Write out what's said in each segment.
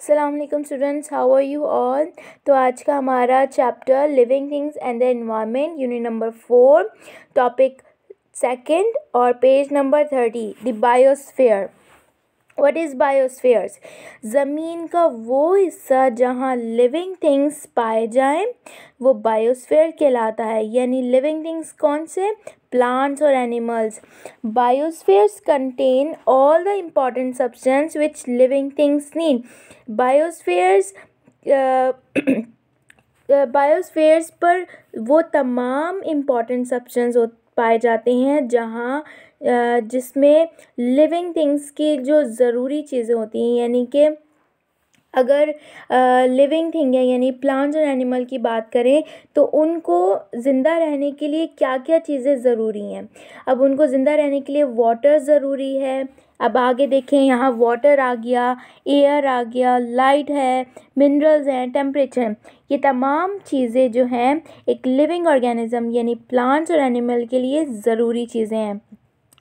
Aslam students how are you all तो आज का हमारा chapter living things and the environment unit number four topic second और page number thirty the biosphere what is biospheres ज़मीन का वो हिस्सा जहाँ लिविंग थिंग्स पाए जाएँ वो बायोस्फेयर कहलाता है यानी लिविंग थिंग्स कौन से प्लांट्स और animals biospheres contain all the important substance which living things need biospheres biospheres पर वो तमाम इम्पॉर्टेंट सब्सटेंस पाए जाते हैं जहाँ जिसमें लिविंग थिंग्स की जो ज़रूरी चीज़ें होती हैं यानी कि अगर लिविंग थिंग है यानी प्लांट्स और एनिमल की बात करें तो उनको ज़िंदा रहने के लिए क्या क्या चीज़ें ज़रूरी हैं अब उनको ज़िंदा रहने के लिए वाटर ज़रूरी है अब आगे देखें यहाँ वाटर आ गया एयर आ गया लाइट है मिनरल्स हैं टेम्परेचर ये तमाम चीज़ें जो हैं एक लिविंग ऑर्गेनिज़म यानी प्लांट्स और एनिमल के लिए ज़रूरी चीज़ें हैं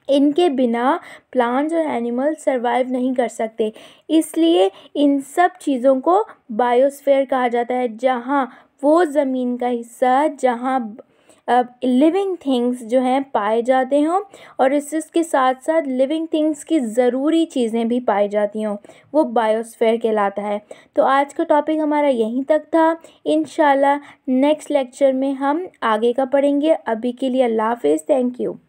इनके बिना प्लांट्स और एनिमल्स सर्वाइव नहीं कर सकते इसलिए इन सब चीज़ों को बायोस्फेयर कहा जाता है जहाँ वो ज़मीन का हिस्सा है जहाँ लिविंग थिंग्स जो हैं पाए जाते हों और इसके साथ साथ लिविंग थिंग्स की ज़रूरी चीज़ें भी पाई जाती हों वो बायोस्फेयर कहलाता है तो आज का टॉपिक हमारा यहीं तक था इन नेक्स्ट लेक्चर में हम आगे का पढ़ेंगे अभी के लिए अल्लाह हाफिज़ थैंक यू